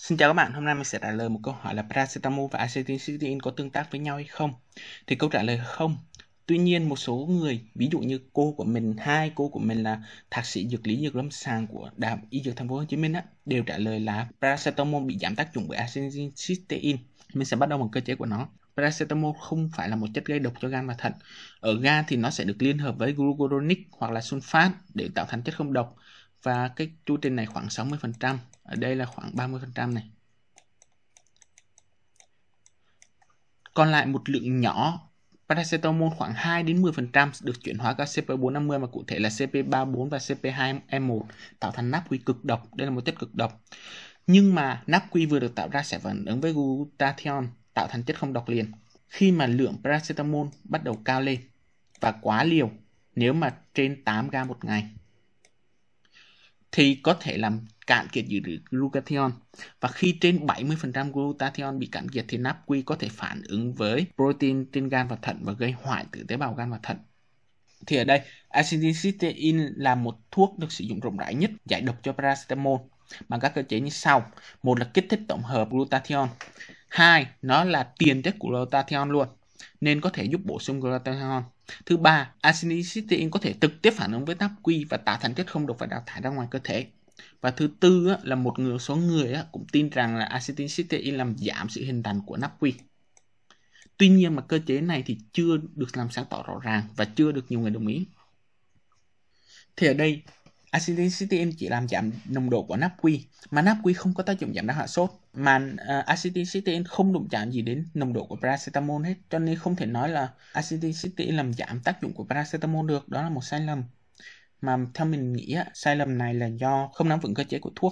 Xin chào các bạn, hôm nay mình sẽ trả lời một câu hỏi là paracetamol và acetincycline có tương tác với nhau hay không? Thì câu trả lời không. Tuy nhiên một số người, ví dụ như cô của mình, hai cô của mình là thạc sĩ dược lý dược lâm sàng của Đại học Y Dược Thành phố Hồ Chí Minh á, đều trả lời là paracetamol bị giảm tác dụng bởi acetincycline. Mình sẽ bắt đầu bằng cơ chế của nó. Paracetamol không phải là một chất gây độc cho gan và thận. Ở gan thì nó sẽ được liên hợp với glucuronic hoặc là sulfat để tạo thành chất không độc và cái chu trình này khoảng 60%, ở đây là khoảng 30% này. Còn lại một lượng nhỏ paracetamol khoảng 2 đến 10% được chuyển hóa các CP450 mà cụ thể là CP34 và CP2M1 tạo thành nắp quy cực độc. Đây là một chất cực độc. Nhưng mà nắp quy vừa được tạo ra sẽ phản ứng với glutathione tạo thành chất không độc liền. Khi mà lượng paracetamol bắt đầu cao lên và quá liều nếu mà trên 8 g một ngày thì có thể làm cạn kiệt dự trữ glutathione. Và khi trên 70% glutathione bị cạn kiệt thì nắp quy có thể phản ứng với protein trên gan và thận và gây hoại tử tế bào gan và thận. Thì ở đây, acetylcysteine là một thuốc được sử dụng rộng rãi nhất giải độc cho paracetamol bằng các cơ chế như sau. Một là kích thích tổng hợp glutathione. Hai, nó là tiền chất của glutathione luôn nên có thể giúp bổ sung glutathione. Thứ ba, acetylcysteine có thể trực tiếp phản ứng với náp quy và tạo thành chất không được phải đào thải ra ngoài cơ thể. Và thứ tư là một người số người cũng tin rằng là acetylcysteine làm giảm sự hình thành của náp quy. Tuy nhiên mà cơ chế này thì chưa được làm sáng tỏ rõ ràng và chưa được nhiều người đồng ý. Thì ở đây Acidicity em chỉ làm giảm nồng độ của nắp mà nắp không có tác dụng giảm đau hạ sốt mà uh, ờ, acidicity không đụng chạm gì đến nồng độ của paracetamol hết cho nên không thể nói là acidicity làm giảm tác dụng của paracetamol được đó là một sai lầm mà theo mình nghĩ sai lầm này là do không nắm vững cơ chế của thuốc